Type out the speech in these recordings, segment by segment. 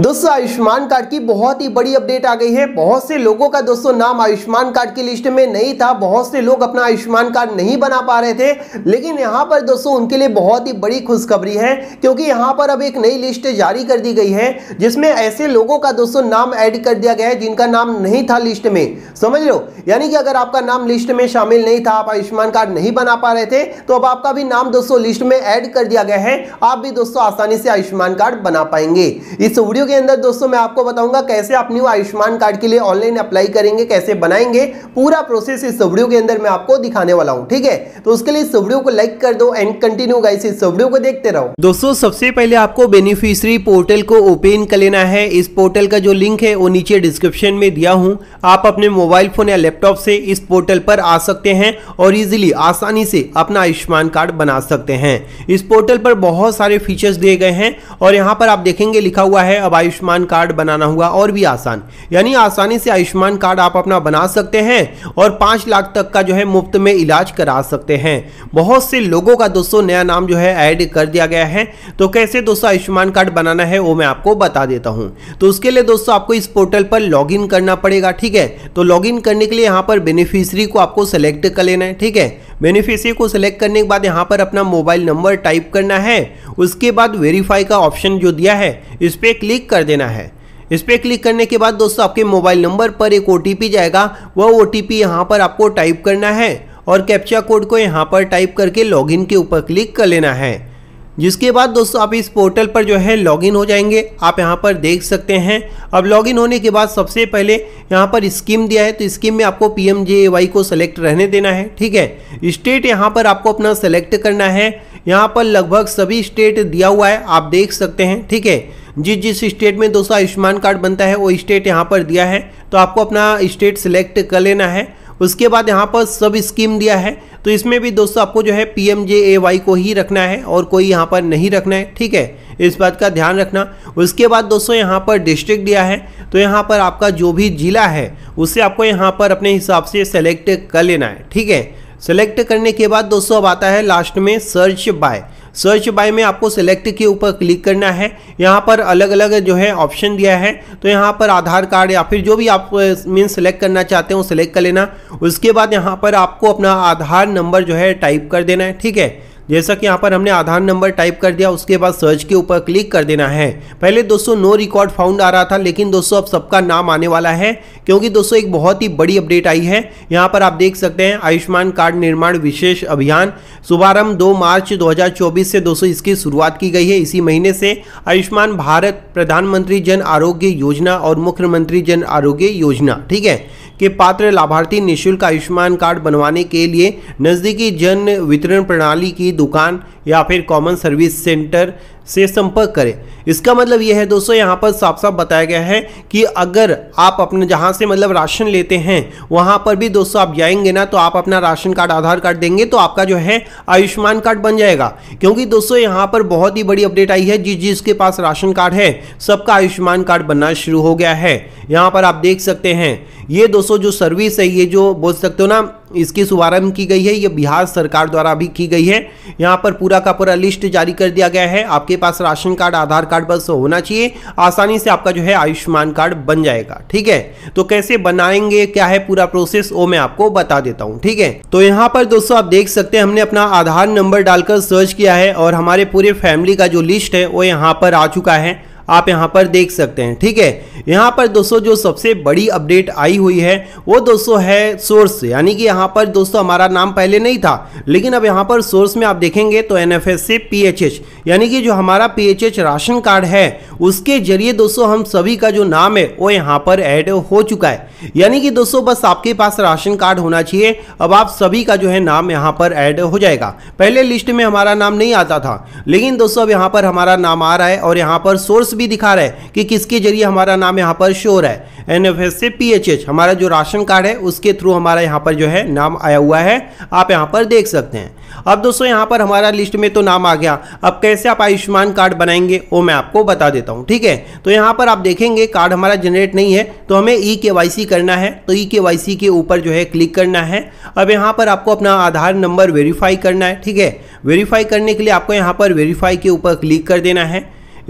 दोस्तों आयुष्मान कार्ड की बहुत ही बड़ी अपडेट आ गई है बहुत से लोगों का दोस्तों नाम आयुष्मान कार्ड की लिस्ट में नहीं था बहुत से लोग अपना आयुष्मान कार्ड नहीं बना पा रहे थे लेकिन यहाँ पर दोस्तों उनके लिए बहुत ही बड़ी खुशखबरी है क्योंकि यहाँ पर अब एक नई लिस्ट जारी कर दी गई है जिसमें ऐसे लोगों का दोस्तों नाम ऐड कर दिया गया है जिनका नाम नहीं था लिस्ट में समझ लो यानी कि अगर आपका नाम लिस्ट में शामिल नहीं था आप आयुष्मान कार्ड नहीं बना पा रहे थे तो अब आपका भी नाम दोस्तों लिस्ट में ऐड कर दिया गया है आप भी दोस्तों आसानी से आयुष्मान कार्ड बना पाएंगे इस वीडियो वीडियो के अंदर दोस्तों मैं आपको बताऊंगा कैसे आप न्यू आयुष्मान कार्ड के लिए ऑनलाइन अप्लाई करेंगे कैसे बनाएंगे पूरा प्रोसेस इस वीडियो के अंदर मैं आपको दिखाने वाला हूँ ठीक है तो उसके लिए इस वीडियो को लाइक कर दो एंड कंटिन्यू गाइस इस वीडियो को देखते रहो दोस्तों सबसे पहले आपको बेनिफिशरी पोर्टल को ओपन कर लेना है इस पोर्टल का जो लिंक है वो नीचे डिस्क्रिप्शन में दिया हूँ आप अपने मोबाइल फोन या लैपटॉप से इस पोर्टल पर आ सकते हैं और इजिली आसानी से अपना आयुष्मान कार्ड बना सकते हैं इस पोर्टल पर बहुत सारे फीचर्स दिए गए हैं और यहाँ पर आप देखेंगे लिखा हुआ है अब आयुष्मान कार्ड बनाना हुआ और भी आसान यानी आसानी से आयुष्मान कार्ड आप अपना बना सकते हैं और पाँच लाख तक का जो है मुफ्त में इलाज करा सकते हैं बहुत से लोगों का दोस्तों नया नाम जो है ऐड कर दिया गया है तो कैसे दोस्तों आयुष्मान कार्ड बनाना है वो मैं आपको बता देता हूँ तो उसके लिए दोस्तों आपको इस पोर्टल पर लॉग करना पड़ेगा ठीक है तो लॉग करने के लिए यहाँ पर बेनिफिशरी को आपको सेलेक्ट कर लेना है ठीक है बेनिफिशरी को सिलेक्ट करने के बाद यहाँ पर अपना मोबाइल नंबर टाइप करना है उसके बाद वेरीफाई का ऑप्शन जो दिया है इस पर क्लिक कर देना है इस पर क्लिक करने के बाद दोस्तों आपके मोबाइल नंबर पर एक ओ जाएगा वह ओ टी यहाँ पर आपको टाइप करना है और कैप्चा कोड को यहाँ पर टाइप करके लॉगिन के ऊपर क्लिक कर लेना है जिसके बाद दोस्तों आप इस पोर्टल पर जो है लॉगिन हो जाएंगे आप यहाँ पर देख सकते हैं अब लॉगिन होने के बाद सबसे पहले यहाँ पर स्कीम दिया है तो स्कीम में आपको पी को सेलेक्ट रहने देना है ठीक है स्टेट यहाँ पर आपको अपना सेलेक्ट करना है यहाँ पर लगभग सभी स्टेट दिया हुआ है आप देख सकते हैं ठीक है जिस जिस स्टेट में दोस्तों आयुष्मान कार्ड बनता है वो स्टेट यहाँ पर दिया है तो आपको अपना स्टेट सेलेक्ट कर लेना है उसके बाद यहाँ पर सब स्कीम दिया है तो इसमें भी दोस्तों आपको जो है P M J A Y को ही रखना है और कोई यहाँ पर नहीं रखना है ठीक है इस बात का ध्यान रखना उसके बाद दोस्तों यहाँ पर डिस्ट्रिक्ट दिया है तो यहाँ पर आपका जो भी ज़िला है उसे आपको यहाँ पर अपने हिसाब से सेलेक्ट कर लेना है ठीक है सेलेक्ट करने के बाद दोस्तों अब आता है लास्ट में सर्च बाय सर्च बाय में आपको सेलेक्ट के ऊपर क्लिक करना है यहाँ पर अलग अलग जो है ऑप्शन दिया है तो यहाँ पर आधार कार्ड या फिर जो भी आप मीन सेलेक्ट करना चाहते हो सेलेक्ट कर लेना उसके बाद यहाँ पर आपको अपना आधार नंबर जो है टाइप कर देना है ठीक है जैसा कि यहाँ पर हमने आधार नंबर टाइप कर दिया उसके बाद सर्च के ऊपर क्लिक कर देना है पहले दोस्तों नो रिकॉर्ड फाउंड आ रहा था लेकिन दोस्तों अब सबका नाम आने वाला है क्योंकि दोस्तों एक बहुत ही बड़ी अपडेट आई है यहाँ पर आप देख सकते हैं आयुष्मान कार्ड निर्माण विशेष अभियान शुभारंभ दो मार्च दो से दोस्तों इसकी शुरुआत की गई है इसी महीने से आयुष्मान भारत प्रधानमंत्री जन आरोग्य योजना और मुख्यमंत्री जन आरोग्य योजना ठीक है के पात्र लाभार्थी निःशुल्क आयुष्मान कार्ड बनवाने के लिए नज़दीकी जन वितरण प्रणाली की दुकान या फिर कॉमन सर्विस सेंटर से संपर्क करें इसका मतलब यह है दोस्तों यहाँ पर साफ साफ बताया गया है कि अगर आप अपने जहाँ से मतलब राशन लेते हैं वहाँ पर भी दोस्तों आप जाएंगे ना तो आप अपना राशन कार्ड आधार कार्ड देंगे तो आपका जो है आयुष्मान कार्ड बन जाएगा क्योंकि दोस्तों यहाँ पर बहुत ही बड़ी अपडेट आई है जिस जिसके पास राशन कार्ड है सबका आयुष्मान कार्ड बनना शुरू हो गया है यहाँ पर आप देख सकते हैं ये दोस्तों जो सर्विस है ये जो बोल सकते हो ना इसकी शुभारंभ की गई है ये बिहार सरकार द्वारा भी की गई है यहाँ पर पूरा का पूरा लिस्ट जारी कर दिया गया है आपके आपके पास राशन कार्ड आधार कार्ड बस तो होना चाहिए आसानी से आपका जो है आयुष्मान कार्ड बन जाएगा ठीक है तो कैसे बनाएंगे क्या है पूरा प्रोसेस वो मैं आपको बता देता हूँ ठीक है तो यहाँ पर दोस्तों आप देख सकते हैं हमने अपना आधार नंबर डालकर सर्च किया है और हमारे पूरे फैमिली का जो लिस्ट है वो यहाँ पर आ चुका है आप यहाँ पर देख सकते हैं ठीक है यहाँ पर दोस्तों जो सबसे बड़ी अपडेट आई हुई है वो दोस्तों है सोर्स यानी कि यहाँ पर दोस्तों हमारा नाम पहले नहीं था लेकिन अब यहाँ पर सोर्स में आप देखेंगे तो एन से पी यानी कि जो हमारा पी राशन कार्ड है उसके जरिए दोस्तों हम सभी का जो नाम है वो यहाँ पर ऐड हो चुका है यानी कि दोस्तों बस आपके पास राशन कार्ड होना चाहिए अब आप सभी का जो है नाम यहाँ पर ऐड हो जाएगा पहले लिस्ट में हमारा नाम नहीं आता था लेकिन दोस्तों अब यहाँ पर हमारा नाम आ रहा है और यहाँ पर सोर्स भी दिखा रहा है कि किसके जरिए हमारा नाम यहाँ पर शोर है एन एफ एस से पी एच एच हमारा जो राशन कार्ड है उसके थ्रू हमारा यहाँ पर जो है नाम आया हुआ है आप यहाँ पर देख सकते हैं अब दोस्तों यहाँ पर हमारा लिस्ट में तो नाम आ गया अब कैसे आप आयुष्मान कार्ड बनाएंगे वो मैं आपको बता देता हूँ ठीक है तो यहाँ पर आप देखेंगे कार्ड हमारा जनरेट नहीं है तो हमें ई e के करना है तो ई e के के ऊपर जो है क्लिक करना है अब यहाँ पर आपको अपना आधार नंबर वेरीफाई करना है ठीक है वेरीफाई करने के लिए आपको यहाँ पर वेरीफाई के ऊपर क्लिक कर देना है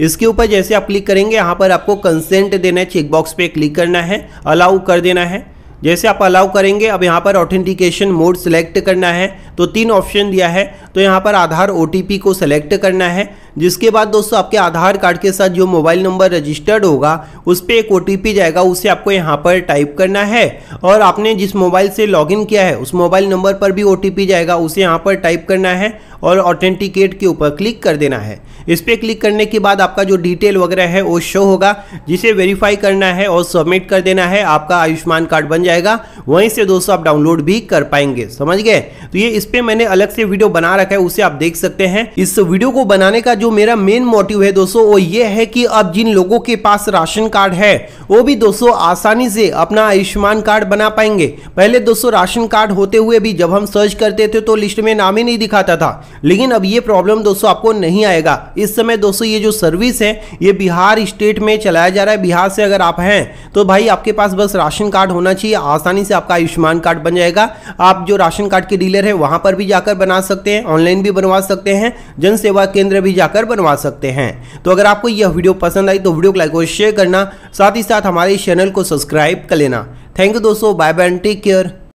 इसके ऊपर जैसे आप क्लिक करेंगे यहाँ पर आपको कंसेंट देना है चेकबॉक्स पे क्लिक करना है अलाउ कर देना है जैसे आप अलाउ करेंगे अब यहाँ पर ऑथेंटिकेशन मोड सेलेक्ट करना है तो तीन ऑप्शन दिया है तो यहाँ पर आधार ओ को सेलेक्ट करना है जिसके बाद दोस्तों आपके आधार कार्ड के साथ जो मोबाइल नंबर रजिस्टर्ड होगा उस पर एक ओ जाएगा उसे आपको यहाँ पर टाइप करना है और आपने जिस मोबाइल से लॉगिन किया है उस मोबाइल नंबर पर भी ओ जाएगा उसे यहाँ पर टाइप करना है और ऑथेंटिकेट के ऊपर क्लिक कर देना है इस पर क्लिक करने के बाद आपका जो डिटेल वगैरह है वो शो होगा जिसे वेरीफाई करना है और सबमिट कर देना है आपका आयुष्मान कार्ड बन जाएगा वहीं से दोस्तों आप डाउनलोड भी कर पाएंगे समझ गए तो ये इस पर मैंने अलग से वीडियो बना रखा है उसे आप देख सकते हैं इस वीडियो को बनाने का जो मेरा मेन मोटिव है दोस्तों वो ये है कि अब जिन लोगों के पास राशन कार्ड है वो भी दोस्तों आसानी से अपना आयुष्मान कार्ड बना पाएंगे पहले दोस्तों राशन कार्ड होते हुए भी जब हम सर्च करते थे तो लिस्ट में नाम ही नहीं दिखाता था लेकिन अब ये प्रॉब्लम दोस्तों आपको नहीं आएगा इस समय दोस्तों ये जो सर्विस है ये बिहार स्टेट में चलाया जा रहा है बिहार से अगर आप हैं तो भाई आपके पास बस राशन कार्ड होना चाहिए आसानी से आपका आयुष्मान कार्ड बन जाएगा आप जो राशन कार्ड के डीलर हैं वहाँ पर भी जाकर बना सकते हैं ऑनलाइन भी बनवा सकते हैं जन सेवा केंद्र भी जाकर बनवा सकते हैं तो अगर आपको यह वीडियो पसंद आई तो वीडियो को लाइक और शेयर करना साथ ही साथ हमारे चैनल को सब्सक्राइब कर लेना थैंक यू दोस्तों बाय बाय टेक केयर